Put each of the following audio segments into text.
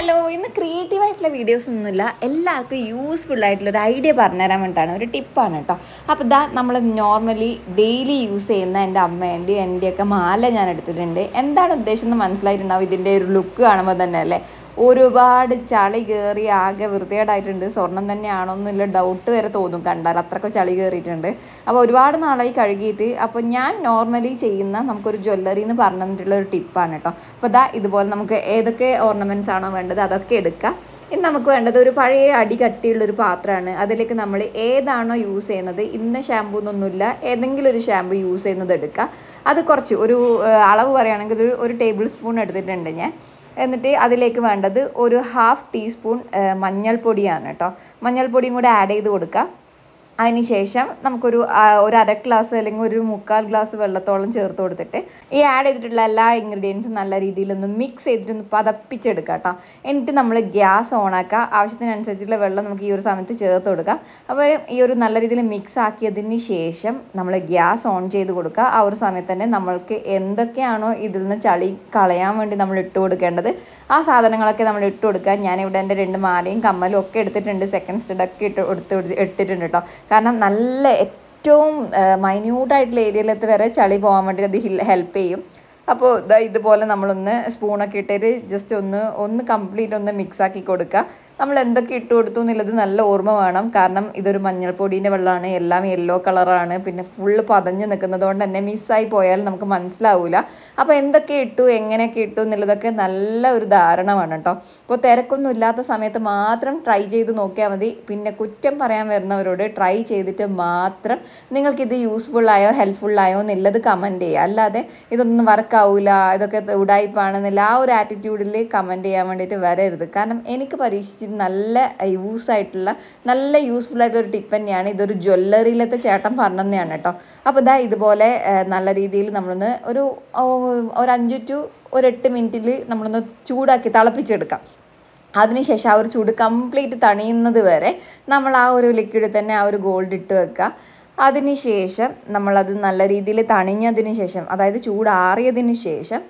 hello ഇന്ന് creative ആയിട്ടുള്ള videos ഒന്നുമില്ല എല്ലാവർക്കും യൂസ്ഫുൾ ആയിട്ടുള്ള ഒരു ഐഡിയ പറഞ്ഞുതരാൻ വേണ്ടിയിട്ടാണ് ഒരു ടിപ്പാണ് കേട്ടോ അപ്പോൾ ഇതാ നമ്മൾ നോർമലി ഡെയിലി യൂസ് ചെയ്യുന്ന എൻ്റെ അമ്മേൻ്റെ എൻ്റെയൊക്കെ മാല ഞാൻ എടുത്തിട്ടുണ്ട് എന്താണ് ഉദ്ദേശം എന്ന് മനസ്സിലായിട്ടുണ്ടാവും ഇതിൻ്റെ ഒരു ലുക്ക് കാണുമ്പോൾ തന്നെ അല്ലേ ഒരുപാട് ചളി കയറി ആകെ വൃത്തികേടായിട്ടുണ്ട് സ്വർണം തന്നെയാണോ എന്നുള്ള ഡൗട്ട് വരെ തോന്നും കണ്ടാൽ അത്രയ്ക്ക് ചളി കയറിയിട്ടുണ്ട് അപ്പോൾ ഒരുപാട് നാളായി കഴുകിയിട്ട് അപ്പോൾ ഞാൻ നോർമലി ചെയ്യുന്ന നമുക്കൊരു ജ്വല്ലറി എന്ന് പറഞ്ഞിട്ടുള്ള ഒരു ടിപ്പാണ് കേട്ടോ അപ്പോൾ ഇതാ ഇതുപോലെ നമുക്ക് ഏതൊക്കെ ഓർണമെൻറ്റ്സ് ആണോ വേണ്ടത് അതൊക്കെ എടുക്കാം ഇന്ന് നമുക്ക് വേണ്ടത് ഒരു പഴയ അടി കട്ടിയുള്ളൊരു പാത്രമാണ് അതിലേക്ക് നമ്മൾ ഏതാണോ യൂസ് ചെയ്യുന്നത് ഇന്ന ഷാമ്പൂ എന്നൊന്നുമില്ല ഏതെങ്കിലും ഒരു ഷാമ്പൂ യൂസ് ചെയ്യുന്നത് എടുക്കുക അത് കുറച്ച് ഒരു അളവ് പറയുകയാണെങ്കിൽ ഒരു ഒരു ടേബിൾ സ്പൂൺ എടുത്തിട്ടുണ്ട് ഞാൻ എന്നിട്ട് അതിലേക്ക് വേണ്ടത് ഒരു ഹാഫ് ടീസ്പൂൺ മഞ്ഞൾപ്പൊടിയാണ് കേട്ടോ മഞ്ഞൾപ്പൊടിയും കൂടെ ആഡ് ചെയ്ത് കൊടുക്കുക അതിനുശേഷം നമുക്കൊരു ഒരു അര ഗ്ലാസ് അല്ലെങ്കിൽ ഒരു മുക്കാൽ ഗ്ലാസ് വെള്ളത്തോളം ചേർത്ത് കൊടുത്തിട്ട് ഈ ആഡ് ചെയ്തിട്ടുള്ള എല്ലാ ഇൻഗ്രീഡിയൻസും നല്ല രീതിയിലൊന്ന് മിക്സ് ഒന്ന് പതപ്പിച്ചെടുക്കുക കേട്ടോ എന്നിട്ട് നമ്മൾ ഗ്യാസ് ഓണാക്കുക ആവശ്യത്തിനനുസരിച്ചുള്ള വെള്ളം നമുക്ക് ഈ ഒരു സമയത്ത് ചേർത്ത് കൊടുക്കാം അപ്പോൾ ഈ ഒരു നല്ല രീതിയിൽ മിക്സ് ആക്കിയതിന് ശേഷം നമ്മൾ ഗ്യാസ് ഓൺ ചെയ്ത് കൊടുക്കുക ആ ഒരു സമയത്ത് തന്നെ നമ്മൾക്ക് എന്തൊക്കെയാണോ ഇതിൽ നിന്ന് ചളി കളയാൻ വേണ്ടി നമ്മൾ ഇട്ട് കൊടുക്കേണ്ടത് ആ സാധനങ്ങളൊക്കെ നമ്മൾ ഇട്ട് കൊടുക്കുക ഞാനിവിടെ എൻ്റെ രണ്ട് മാലയും കമ്മലും ഒക്കെ എടുത്തിട്ടുണ്ട് സെക്കൻഡ് സ്റ്റെഡൊക്കെ ഇട്ട് കൊടുത്ത് ഇട്ടിട്ടുണ്ട് കേട്ടോ കാരണം നല്ല ഏറ്റവും മൈന്യൂട്ടായിട്ടുള്ള ഏരിയയിലത്ത് വരെ ചളി പോകാൻ വേണ്ടി അത് ഹെൽപ്പ് ചെയ്യും അപ്പോൾ ഇതാ ഇതുപോലെ നമ്മളൊന്ന് സ്പൂണൊക്കെ ഇട്ടിട്ട് ജസ്റ്റ് ഒന്ന് ഒന്ന് കംപ്ലീറ്റ് ഒന്ന് മിക്സാക്കി കൊടുക്കുക നമ്മൾ എന്തൊക്കെ ഇട്ട് കൊടുത്തു എന്നുള്ളത് നല്ല ഓർമ്മ വേണം കാരണം ഇതൊരു മഞ്ഞൾപ്പൊടീൻ്റെ വെള്ളമാണ് എല്ലാം യെല്ലോ കളറാണ് പിന്നെ ഫുള്ള് പതഞ്ഞ് നിൽക്കുന്നത് കൊണ്ട് തന്നെ മിസ്സായി പോയാൽ നമുക്ക് മനസ്സിലാവില്ല അപ്പോൾ എന്തൊക്കെ ഇട്ടു എങ്ങനെയൊക്കെ ഇട്ടു എന്നുള്ളതൊക്കെ നല്ല ഒരു ധാരണ വേണം കേട്ടോ ഇപ്പോൾ തിരക്കൊന്നും ഇല്ലാത്ത സമയത്ത് മാത്രം ട്രൈ ചെയ്ത് നോക്കിയാൽ മതി പിന്നെ കുറ്റം പറയാൻ വരുന്നവരോട് ട്രൈ ചെയ്തിട്ട് മാത്രം നിങ്ങൾക്കിത് യൂസ്ഫുള്ളായോ ഹെൽപ്ഫുള്ളായോ എന്നുള്ളത് കമൻറ്റ് ചെയ്യുക അല്ലാതെ ഇതൊന്നും വർക്കാവില്ല ഇതൊക്കെ ഉടായ്പാണെന്നുള്ള ആ ഒരു ആറ്റിറ്റ്യൂഡിൽ കമൻറ്റ് ചെയ്യാൻ വേണ്ടിയിട്ട് വരരുത് കാരണം എനിക്ക് പരീക്ഷിച്ച് ഇത് നല്ല യൂസ് ആയിട്ടുള്ള നല്ല യൂസ്ഫുൾ ആയിട്ടുള്ള ഒരു ടിപ്പ് തന്നെയാണ് ഇതൊരു ജ്വല്ലറിയിലത്തെ ചേട്ടൻ പറഞ്ഞതാണ് കേട്ടോ അപ്പോൾ ഇതാ ഇതുപോലെ നല്ല രീതിയിൽ നമ്മളൊന്ന് ഒരു ഒരു അഞ്ച് ടു ഒരു എട്ട് മിനിറ്റിൽ നമ്മളൊന്ന് ചൂടാക്കി തിളപ്പിച്ചെടുക്കാം അതിനുശേഷം ആ ഒരു ചൂട് കംപ്ലീറ്റ് തണിയുന്നത് വരെ നമ്മൾ ആ ഒരു ലിക്വിഡിൽ തന്നെ ആ ഒരു ഗോൾഡ് ഇട്ട് വെക്കുക അതിനുശേഷം നമ്മളത് നല്ല രീതിയിൽ തണിഞ്ഞതിന് ശേഷം അതായത് ചൂടാറിയതിന് ശേഷം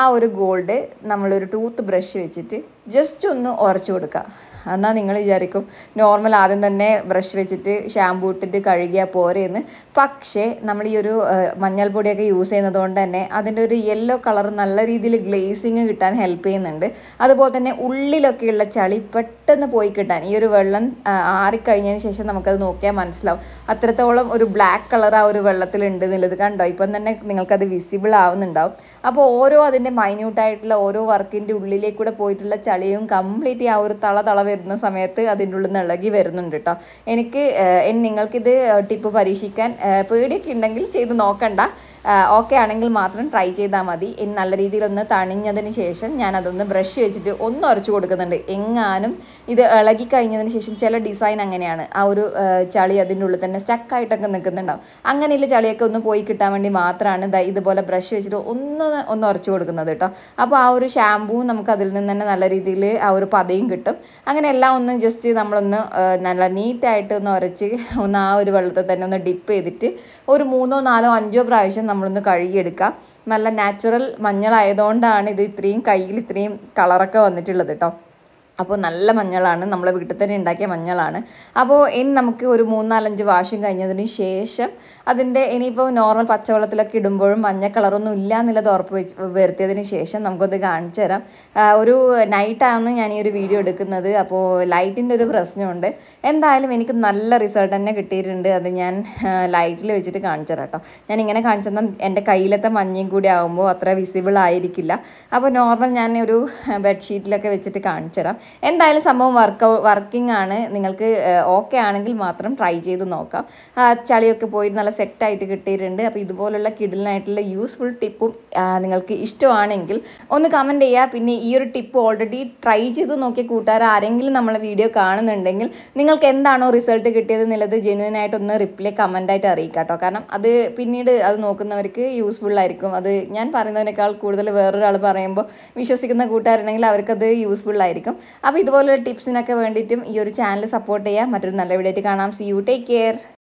ആ ഒരു ഗോൾഡ് നമ്മളൊരു ടൂത്ത് ബ്രഷ് വെച്ചിട്ട് ജസ്റ്റ് ഒന്ന് ഉരച്ചു കൊടുക്കുക എന്നാൽ നിങ്ങൾ വിചാരിക്കും നോർമൽ ആദ്യം തന്നെ ബ്രഷ് വെച്ചിട്ട് ഷാമ്പൂ ഇട്ടിട്ട് കഴുകിയാൽ പോരെയെന്ന് പക്ഷേ നമ്മൾ ഈ ഒരു മഞ്ഞൾപ്പൊടിയൊക്കെ യൂസ് ചെയ്യുന്നത് കൊണ്ട് തന്നെ അതിൻ്റെ ഒരു യെല്ലോ കളർ നല്ല രീതിയിൽ ഗ്ലേസിങ് കിട്ടാൻ ഹെൽപ്പ് ചെയ്യുന്നുണ്ട് അതുപോലെ തന്നെ ഉള്ളിലൊക്കെയുള്ള ചളി പെട്ടെന്ന് പോയി കിട്ടാൻ ഈ ഒരു വെള്ളം ആറിക്കഴിഞ്ഞതിന് ശേഷം നമുക്കത് നോക്കിയാൽ മനസ്സിലാവും അത്രത്തോളം ഒരു ബ്ലാക്ക് കളർ ആ ഒരു വെള്ളത്തിൽ ഉണ്ട് എന്നുള്ളത് കണ്ടോ ഇപ്പം തന്നെ നിങ്ങൾക്കത് വിസിബിൾ ആവുന്നുണ്ടാവും അപ്പോൾ ഓരോ അതിൻ്റെ മൈന്യൂട്ടായിട്ടുള്ള ഓരോ വർക്കിൻ്റെ ഉള്ളിലേക്കൂടെ പോയിട്ടുള്ള ചളിയും കംപ്ലീറ്റ് ആ ഒരു തള തള വരുന്ന സമയത്ത് അതിൻ്റെ ഉള്ളിൽ നിന്ന് ഇളകി വരുന്നുണ്ട് കേട്ടോ എനിക്ക് നിങ്ങൾക്കിത് ടിപ്പ് പരീക്ഷിക്കാൻ പേടിയൊക്കെ ഉണ്ടെങ്കിൽ ചെയ്ത് നോക്കണ്ട ഓക്കെ ആണെങ്കിൽ മാത്രം ട്രൈ ചെയ്താൽ മതി ഇനി നല്ല രീതിയിലൊന്ന് തണിഞ്ഞതിന് ശേഷം ഞാൻ അതൊന്ന് ബ്രഷ് വെച്ചിട്ട് ഒന്ന് ഉറച്ചു കൊടുക്കുന്നുണ്ട് എങ്ങാനും ഇത് ഇളകി കഴിഞ്ഞതിന് ശേഷം ചില ഡിസൈൻ അങ്ങനെയാണ് ആ ഒരു ചളി അതിൻ്റെ ഉള്ളിൽ തന്നെ സ്റ്റക്കായിട്ടൊക്കെ നിൽക്കുന്നുണ്ടാവും അങ്ങനെയുള്ള ചളിയൊക്കെ ഒന്ന് പോയി കിട്ടാൻ വേണ്ടി മാത്രമാണ് ഇതുപോലെ ബ്രഷ് വെച്ചിട്ട് ഒന്ന് ഒന്ന് ഉറച്ചു കൊടുക്കുന്നത് കേട്ടോ അപ്പോൾ ആ ഒരു ഷാമ്പൂ നമുക്ക് അതിൽ നിന്ന് തന്നെ നല്ല രീതിയിൽ ആ ഒരു പതയും കിട്ടും അങ്ങനെ അങ്ങനെ എല്ലാം ഒന്ന് ജസ്റ്റ് നമ്മളൊന്ന് നല്ല നീറ്റായിട്ട് ഒന്ന് ഉരച്ച് ഒന്ന് ആ ഒരു വെള്ളത്തിൽ തന്നെ ഒന്ന് ഡിപ്പ് ചെയ്തിട്ട് ഒരു മൂന്നോ നാലോ അഞ്ചോ പ്രാവശ്യം നമ്മളൊന്ന് കഴുകിയെടുക്കാം നല്ല നാച്ചുറൽ മഞ്ഞളായതുകൊണ്ടാണ് ഇത് ഇത്രയും കയ്യിൽ ഇത്രയും കളറൊക്കെ വന്നിട്ടുള്ളത് കേട്ടോ അപ്പോൾ നല്ല മഞ്ഞളാണ് നമ്മളെ വീട്ടിൽ തന്നെ ഉണ്ടാക്കിയ മഞ്ഞളാണ് അപ്പോൾ ഇനി നമുക്ക് ഒരു മൂന്നാലഞ്ച് വാഷം കഴിഞ്ഞതിന് ശേഷം അതിൻ്റെ ഇനിയിപ്പോൾ നോർമൽ പച്ചവെള്ളത്തിലൊക്കെ ഇടുമ്പോഴും മഞ്ഞ കളറൊന്നും ഇല്ല എന്നുള്ളത് ഉറപ്പ് വെച്ച് വരുത്തിയതിന് ശേഷം നമുക്കൊന്ന് കാണിച്ചു തരാം ഒരു നൈറ്റാണ് ഞാൻ ഈ ഒരു വീഡിയോ എടുക്കുന്നത് അപ്പോൾ ലൈറ്റിൻ്റെ ഒരു പ്രശ്നമുണ്ട് എന്തായാലും എനിക്ക് നല്ല റിസൾട്ട് തന്നെ കിട്ടിയിട്ടുണ്ട് അത് ഞാൻ ലൈറ്റിൽ വെച്ചിട്ട് കാണിച്ചു തരാം കേട്ടോ ഞാൻ ഇങ്ങനെ കാണിച്ചു തന്നാൽ എൻ്റെ കയ്യിലത്തെ മഞ്ഞയും കൂടി ആകുമ്പോൾ അത്ര വിസിബിൾ ആയിരിക്കില്ല അപ്പോൾ നോർമൽ ഞാൻ ഒരു ബെഡ്ഷീറ്റിലൊക്കെ വെച്ചിട്ട് കാണിച്ചു തരാം എന്തായാലും സംഭവം വർക്ക് വർക്കിംഗ് ആണ് നിങ്ങൾക്ക് ഓക്കെ ആണെങ്കിൽ മാത്രം ട്രൈ ചെയ്ത് നോക്കാം ചളിയൊക്കെ പോയി നല്ല സെറ്റായിട്ട് കിട്ടിയിട്ടുണ്ട് അപ്പോൾ ഇതുപോലുള്ള കിഡിലിനായിട്ടുള്ള യൂസ്ഫുൾ ടിപ്പും നിങ്ങൾക്ക് ഇഷ്ടമാണെങ്കിൽ ഒന്ന് കമൻറ്റ് ചെയ്യുക പിന്നെ ഈ ഒരു ടിപ്പ് ഓൾറെഡി ട്രൈ ചെയ്ത് നോക്കിയ കൂട്ടുകാർ ആരെങ്കിലും നമ്മളെ വീഡിയോ കാണുന്നുണ്ടെങ്കിൽ നിങ്ങൾക്ക് എന്താണോ റിസൾട്ട് കിട്ടിയത് എന്നുള്ളത് ജെന്വൻ ആയിട്ടൊന്ന് റിപ്ലൈ കമൻറ്റായിട്ട് അറിയിക്കുക കേട്ടോ കാരണം അത് പിന്നീട് അത് നോക്കുന്നവർക്ക് യൂസ്ഫുൾ ആയിരിക്കും അത് ഞാൻ പറയുന്നതിനേക്കാൾ കൂടുതൽ വേറൊരാൾ പറയുമ്പോൾ വിശ്വസിക്കുന്ന കൂട്ടുകാരുണ്ടെങ്കിൽ അവർക്കത് യൂസ്ഫുൾ ആയിരിക്കും അപ്പോൾ ഇതുപോലുള്ള ടിപ്സിനൊക്കെ വേണ്ടിയിട്ടും ഈ ഒരു ചാനൽ സപ്പോർട്ട് ചെയ്യാം മറ്റൊരു നല്ല വീഡിയോ ആയിട്ട് കാണാം സി യു ടേക്ക് കെയർ